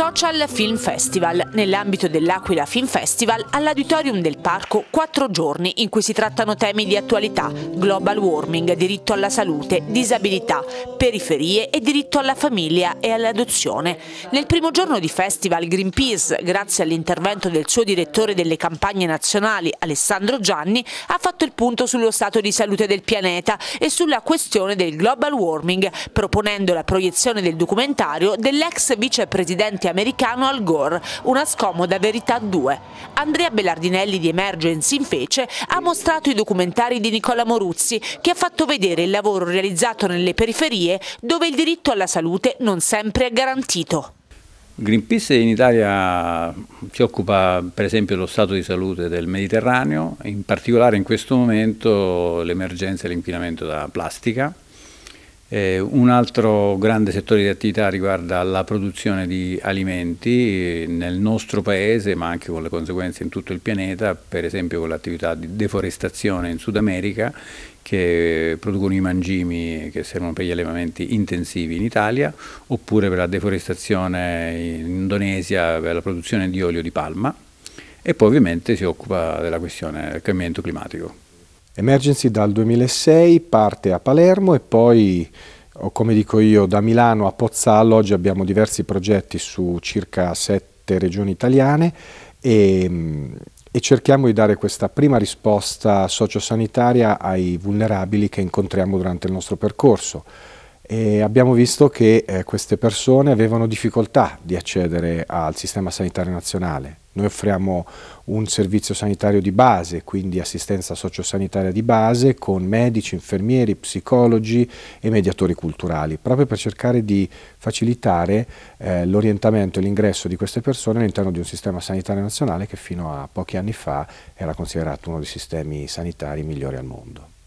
Social Film Festival, nell'ambito dell'Aquila Film Festival, all'auditorium del parco, quattro giorni in cui si trattano temi di attualità, global warming, diritto alla salute, disabilità, periferie e diritto alla famiglia e all'adozione. Nel primo giorno di festival Greenpeace, grazie all'intervento del suo direttore delle campagne nazionali, Alessandro Gianni, ha fatto il punto sullo stato di salute del pianeta e sulla questione del global warming, proponendo la proiezione del documentario dell'ex vicepresidente americano Al Gore, una scomoda verità 2. Andrea Bellardinelli di Emergence, invece, ha mostrato i documentari di Nicola Moruzzi, che ha fatto vedere il lavoro realizzato nelle periferie dove il diritto alla salute non sempre è garantito. Greenpeace in Italia si occupa per esempio dello stato di salute del Mediterraneo, in particolare in questo momento l'emergenza e l'inquinamento da plastica. Eh, un altro grande settore di attività riguarda la produzione di alimenti eh, nel nostro paese, ma anche con le conseguenze in tutto il pianeta, per esempio con l'attività di deforestazione in Sud America che producono i mangimi che servono per gli allevamenti intensivi in Italia, oppure per la deforestazione in Indonesia per la produzione di olio di palma e poi ovviamente si occupa della questione del cambiamento climatico. Emergency dal 2006 parte a Palermo e poi, oh, come dico io, da Milano a Pozzallo, oggi abbiamo diversi progetti su circa sette regioni italiane e, mm, e cerchiamo di dare questa prima risposta sociosanitaria ai vulnerabili che incontriamo durante il nostro percorso. E abbiamo visto che eh, queste persone avevano difficoltà di accedere al sistema sanitario nazionale noi offriamo un servizio sanitario di base, quindi assistenza sociosanitaria di base con medici, infermieri, psicologi e mediatori culturali, proprio per cercare di facilitare eh, l'orientamento e l'ingresso di queste persone all'interno di un sistema sanitario nazionale che fino a pochi anni fa era considerato uno dei sistemi sanitari migliori al mondo.